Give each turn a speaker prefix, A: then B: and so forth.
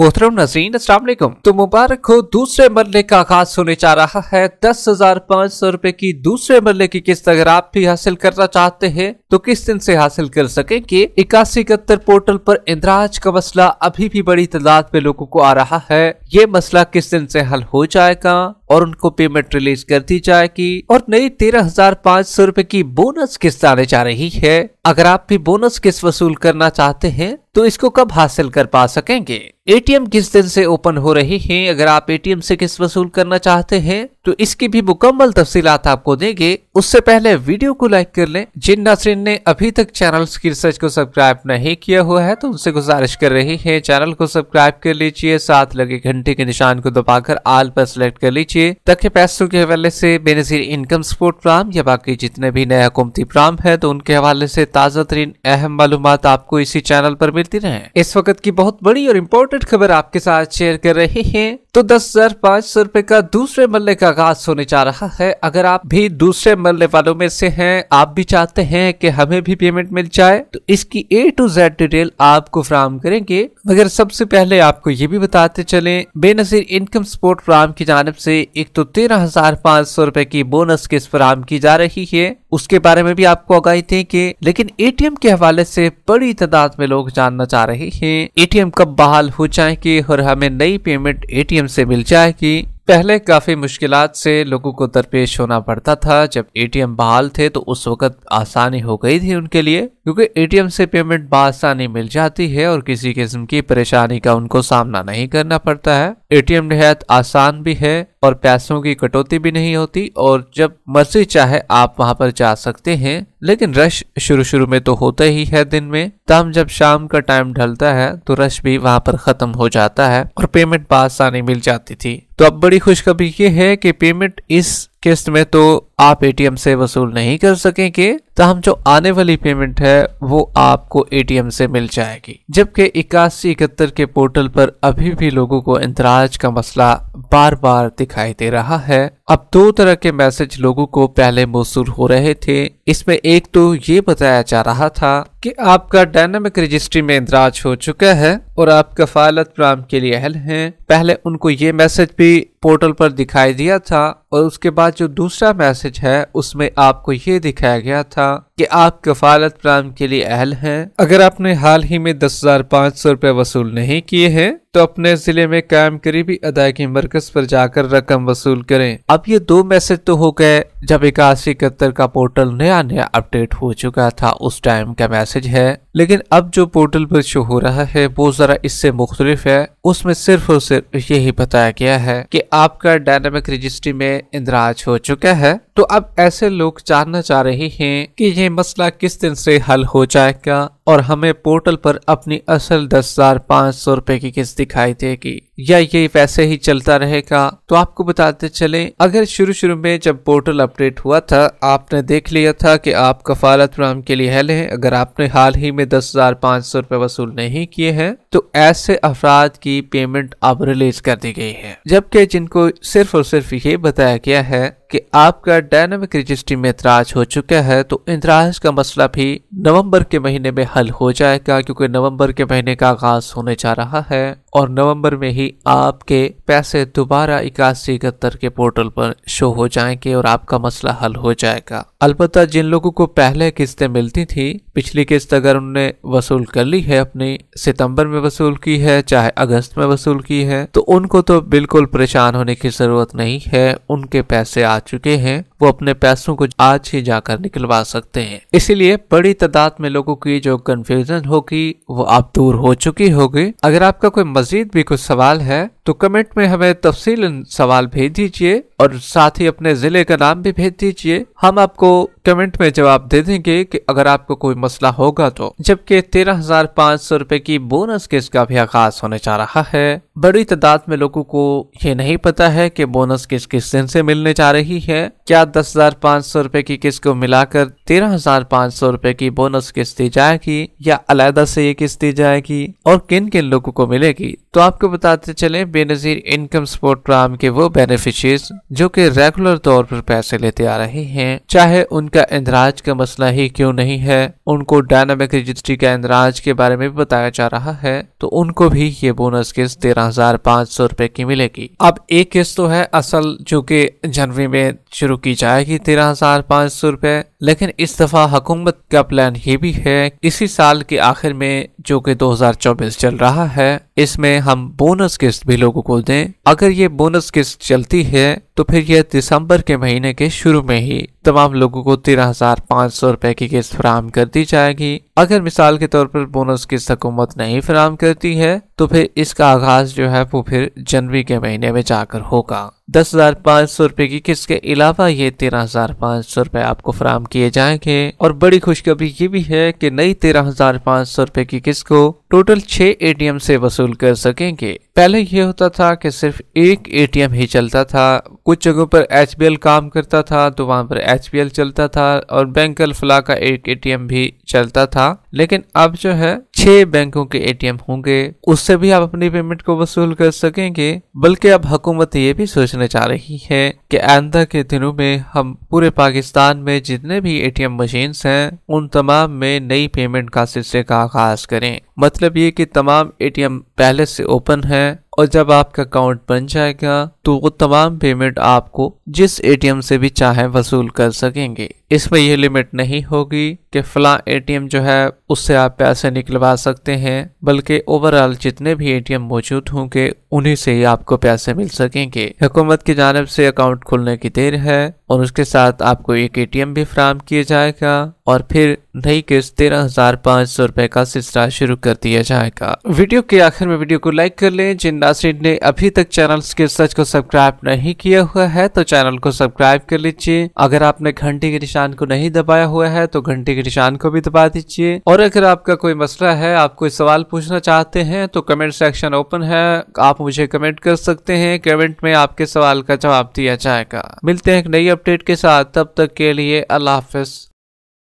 A: मोहतरम नजीन असलम तो मुबारक हो दूसरे मरले का आगाज होने जा रहा है दस हजार पाँच सौ रूपए की दूसरे मरले की किस्त अगर आप भी हासिल करना चाहते हैं तो किस दिन से हासिल कर सकेंगे इक्यासी इकहत्तर पोर्टल पर इंदिराज का मसला अभी भी बड़ी तादाद में लोगों को आ रहा है ये मसला किस दिन से हल हो जाएगा और उनको पेमेंट रिलीज कर दी जाएगी और नई तेरह हजार पाँच सौ रूपए की बोनस किस्त आने जा रही है अगर आप भी बोनस किस वसूल करना चाहते हैं तो इसको कब हासिल कर पा सकेंगे एटीएम किस दिन से ओपन हो रही है अगर आप एटीएम से किस्त वसूल करना चाहते हैं तो इसकी भी मुकम्मल तफसीलात आपको देंगे उससे पहले वीडियो को लाइक कर लें जिन नासरीन ने अभी तक चैनल की रिसर्च को सब्सक्राइब नहीं किया हुआ है तो उनसे गुजारिश कर रही है चैनल को सब्सक्राइब कर लीजिए साथ लगे घंटे के निशान को दबाकर आल पर सिलेक्ट कर लीजिए ताकि पैसों के हवाले से बेनजीर इनकम सपोर्ट प्लान या बाकी जितने भी नए हुकूमती प्लान है तो उनके हवाले से ताज़ा तरीन अहम मालूम आपको इसी चैनल पर मिलती रहे इस वक्त की बहुत बड़ी और इम्पोर्टेंट खबर आपके साथ शेयर कर रहे हैं तो दस हजार पाँच सौ रूपए का दूसरे मल्ले का आगाज होने जा रहा है अगर आप भी दूसरे मल्ले वालों में से हैं आप भी चाहते हैं कि हमें भी पेमेंट मिल जाए तो इसकी ए टू जेड डिटेल आपको फ्राहम करेंगे मगर सबसे पहले आपको ये भी बताते चले बेनजीर इनकम सपोर्ट फ्राहम की जानब से एक तो तेरह हजार पाँच सौ रूपए की बोनस किस्त फ्राहम की जा रही है उसके बारे में भी आपको आगाही देंगे लेकिन एटीएम के हवाले से बड़ी तादाद में लोग जानना चाह रहे हैं एटीएम कब बहाल हो जाएंगे और हमें नई पेमेंट एटीएम से मिल जाएगी पहले काफ़ी मुश्किल से लोगों को दरपेश होना पड़ता था जब एटीएम बहाल थे तो उस वक्त आसानी हो गई थी उनके लिए क्योंकि एटीएम से पेमेंट बसानी मिल जाती है और किसी किस्म की परेशानी का उनको सामना नहीं करना पड़ता है एटीएम नहायत आसान भी है और पैसों की कटौती भी नहीं होती और जब मर्जी चाहे आप वहां पर जा सकते हैं लेकिन रश शुरू शुरू में तो होता ही है दिन में तम जब शाम का टाइम ढलता है तो रश भी वहां पर खत्म हो जाता है और पेमेंट बआसानी मिल जाती थी तो अब बड़ी खुशखबरी ये है कि पेमेंट इस किस्त में तो आप एटीएम से वसूल नहीं कर सकेंगे तहम जो आने वाली पेमेंट है वो आपको एटीएम से मिल जाएगी जबकि इक्यासी इकहत्तर के पोर्टल पर अभी भी लोगों को इंतराज का मसला बार बार दिखाई दे रहा है अब दो तरह के मैसेज लोगों को पहले मौसू हो रहे थे इसमें एक तो ये बताया जा रहा था कि आपका डायनामिक रजिस्ट्री में इंदराज हो चुका है और आप कफालत प्राम के लिए अहल हैं पहले उनको ये मैसेज भी पोर्टल पर दिखाई दिया था और उसके बाद जो दूसरा मैसेज है उसमें आपको ये दिखाया गया था कि आप कफालत प्लान के लिए अहल हैं अगर आपने हाल ही में दस हजार पाँच सौ रुपये वसूल नहीं किए हैं तो अपने जिले में कायम करीबी अदायगी मरकज पर जाकर रकम वसूल करें अब ये दो मैसेज तो हो गए जब इक्यासी इकहत्तर का पोर्टल नया नया अपडेट हो चुका था उस टाइम का मैसेज है लेकिन अब जो पोर्टल पर शो हो रहा है वो जरा इससे मुख्तलिफ है उसमें सिर्फ और सिर्फ यही बताया गया है कि आपका डायनामिक रजिस्ट्री में इंदराज हो चुका है तो अब ऐसे लोग जानना चाह रहे हैं कि ये मसला किस दिन से हल हो जाएगा और हमें पोर्टल पर अपनी असल दस हजार पाँच सौ रुपए की किस्त दिखाई देगी या ये वैसे ही चलता रहेगा तो आपको बताते चले अगर शुरू शुरू में जब पोर्टल अपडेट हुआ था आपने देख लिया था कि आप कफालत फ्राम के लिए हल हैं अगर आपने हाल ही में दस हजार पाँच सौ रुपए वसूल नहीं किए हैं तो ऐसे अफराद की पेमेंट अब रिलीज कर दी गई है जबकि जिनको सिर्फ और सिर्फ ये बताया गया है कि आपका डायनामिक रजिस्ट्री में इंदराज हो चुका है तो इंदराज का मसला भी नवंबर के महीने में हल हो जाएगा क्योंकि नवंबर के महीने का आगाज होने जा रहा है और नवंबर में ही आपके पैसे दोबारा इक्यासी इकहत्तर के पोर्टल पर शो हो जाएंगे और आपका मसला हल हो जाएगा अलबत् जिन लोगों को पहले किस्तें मिलती थी पिछली किस्त अगर उनने वसूल कर ली है अपनी सितंबर में वसूल की है चाहे अगस्त में वसूल की है तो उनको तो बिल्कुल परेशान होने की जरूरत नहीं है उनके पैसे आ चुके हैं वो अपने पैसों को आज ही जाकर निकलवा सकते हैं इसीलिए बड़ी तादाद में लोगों की जो कन्फ्यूजन होगी वो आप दूर हो चुकी होगी अगर आपका कोई मज़ीद भी कुछ सवाल है तो कमेंट में हमें तफसील सवाल भेज दीजिए और साथ ही अपने ज़िले का नाम भी भेज दीजिए हम आपको कमेंट में जवाब दे देंगे कि अगर आपको कोई मसला होगा तो जबकि तेरह हजार पाँच सौ रुपए की बोनस किस्त का भी आगाज होने जा रहा है बड़ी तादाद में लोगों को ये नहीं पता है कि बोनस किस्त किस दिन से मिलने जा रही है क्या दस हजार पाँच सौ रुपए की किस्त को मिलाकर तेरह हजार पाँच सौ रुपए की बोनस किस्त दी जाएगी या अलहदा से ये किस्त दी जाएगी और किन किन लोगों को मिलेगी तो आपको बताते चले बेनज़ीर इनकम सपोर्ट प्रोग्राम के वो बेनिफिशरीज जो कि रेगुलर तौर पर पैसे लेते आ रहे हैं चाहे उनका इंदराज का मसला ही क्यों नहीं है उनको डायनामिक रजिस्ट्री का इंदराज के बारे में बताया जा रहा है तो उनको भी ये बोनस किस्त तेरह हजार पाँच सौ रुपए की मिलेगी अब एक किस्त तो है असल जो कि जनवरी में शुरू की जाएगी तेरह हजार पाँच सौ रुपए लेकिन इस दफ़ा हुकूमत का प्लान ये भी है इसी साल के आखिर में जो कि 2024 चल रहा है इसमें हम बोनस किस्त भी लोगों को दें अगर ये बोनस किस्त चलती है तो फिर यह दिसंबर के महीने के शुरू में ही तमाम लोगों को तेरह हजार पाँच सौ रुपए की किस्त फराम कर दी जाएगी अगर मिसाल के तौर पर बोनस किस्त हुकूमत नहीं फराम करती है तो फिर इसका आगाज जो है वो फिर जनवरी के महीने में जाकर होगा दस हजार पाँच सौ रुपए की किस्त के अलावा ये तेरह हजार पाँच सौ रुपए आपको फराम किए जाएंगे और बड़ी खुशखबरी ये भी है कि नई तेरह हजार पाँच सौ रुपए की किस्त को टोटल छह एटीएम से वसूल कर सकेंगे पहले ये होता था कि सिर्फ एक एटीएम ही चलता था कुछ जगहों पर एच काम करता था तो वहाँ पर एच चलता था और बैंक अल्फला का एक ए भी चलता था लेकिन अब जो है छह बैंकों के एटीएम होंगे उससे भी आप अपनी पेमेंट को वसूल कर सकेंगे बल्कि अब हुकूमत ये भी सोचने जा रही है कि आंदा के दिनों में हम पूरे पाकिस्तान में जितने भी एटीएम मशीन हैं उन तमाम में नई पेमेंट का सिलसिले का आगाज करें मतलब ये कि तमाम एटीएम पहले से ओपन है और जब आपका अकाउंट बन जाएगा तो वो तमाम पेमेंट आपको जिस एटीएम से भी चाहे वसूल कर सकेंगे इसमें यह लिमिट नहीं होगी कि फ़लाँ एटीएम जो है उससे आप पैसे निकलवा सकते हैं बल्कि ओवरऑल जितने भी एटीएम मौजूद होंगे उन्हीं से ही आपको पैसे मिल सकेंगे हुकूमत की जानब से अकाउंट खुलने की देर है और उसके साथ आपको एक एटीएम भी फ्राहम किया जाएगा और फिर नई किस्त तेरह हजार पाँच सौ रुपए का सिलसिला शुरू कर दिया जाएगा वीडियो के आखिर में वीडियो को लाइक कर लें जिन नासरीन ने अभी तक चैनल के सच को सब्सक्राइब नहीं किया हुआ है तो चैनल को सब्सक्राइब कर लीजिए अगर आपने घंटी के निशान को नहीं दबाया हुआ है तो घंटी के निशान को भी दबा दीजिए और अगर आपका कोई मसला है आप कोई सवाल पूछना चाहते हैं तो कमेंट सेक्शन ओपन है आप मुझे कमेंट कर सकते हैं कमेंट में आपके सवाल का जवाब दिया जाएगा मिलते हैं एक नई अपडेट के साथ तब तक के लिए अल्लाह हाफ